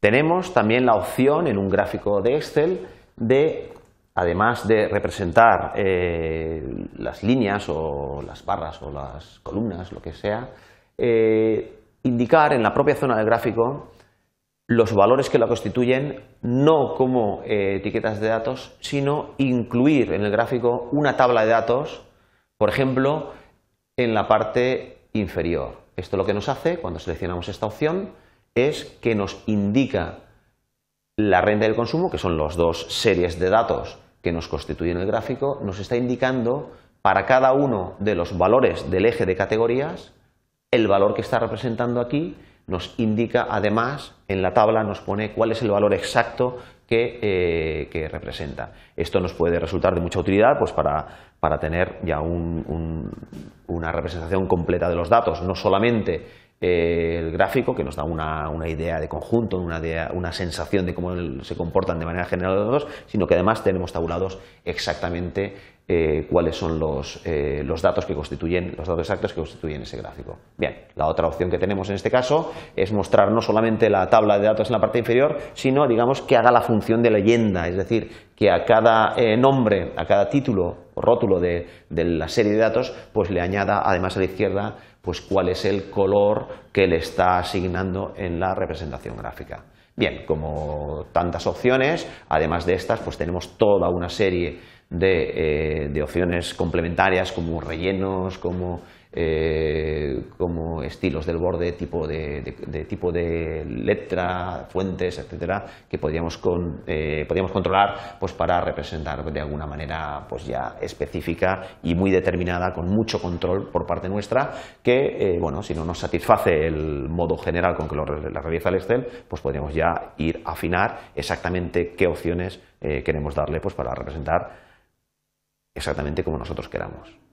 Tenemos también la opción en un gráfico de Excel de, además de representar eh, las líneas o las barras o las columnas, lo que sea, eh, indicar en la propia zona del gráfico los valores que la constituyen, no como eh, etiquetas de datos, sino incluir en el gráfico una tabla de datos, por ejemplo, en la parte inferior. Esto es lo que nos hace, cuando seleccionamos esta opción, es que nos indica la renta del consumo, que son las dos series de datos que nos constituyen el gráfico, nos está indicando para cada uno de los valores del eje de categorías, el valor que está representando aquí nos indica además en la tabla nos pone cuál es el valor exacto que, eh, representa. Esto nos puede resultar de mucha utilidad pues, para, tener ya una representación completa de los datos, no solamente eh, el gráfico, que nos da una, idea de conjunto, una, una sensación de cómo se comportan de manera general los dos, sino que además tenemos tabulados exactamente eh, cuáles son eh, los, datos que constituyen, los datos exactos que constituyen ese gráfico. Bien, la otra opción que tenemos en este caso es mostrar no solamente la tabla de datos en la parte inferior, sino digamos que haga la función de leyenda, es decir, que a cada eh, nombre, a cada título o rótulo de, de, la serie de datos, pues le añada además a la izquierda pues cuál es el color que le está asignando en la representación gráfica. Bien, como tantas opciones, además de estas, pues tenemos toda una serie eh, de, opciones complementarias como rellenos, como, eh, estilos del borde, tipo de, tipo de letra, fuentes, etcétera, que eh, podríamos, controlar pues, para representar de alguna manera pues, ya específica y muy determinada, con mucho control por parte nuestra, que bueno, si no nos satisface el modo general con que lo, la realiza el Excel, pues podríamos ya ir a afinar exactamente qué opciones queremos darle pues, para representar exactamente como nosotros queramos.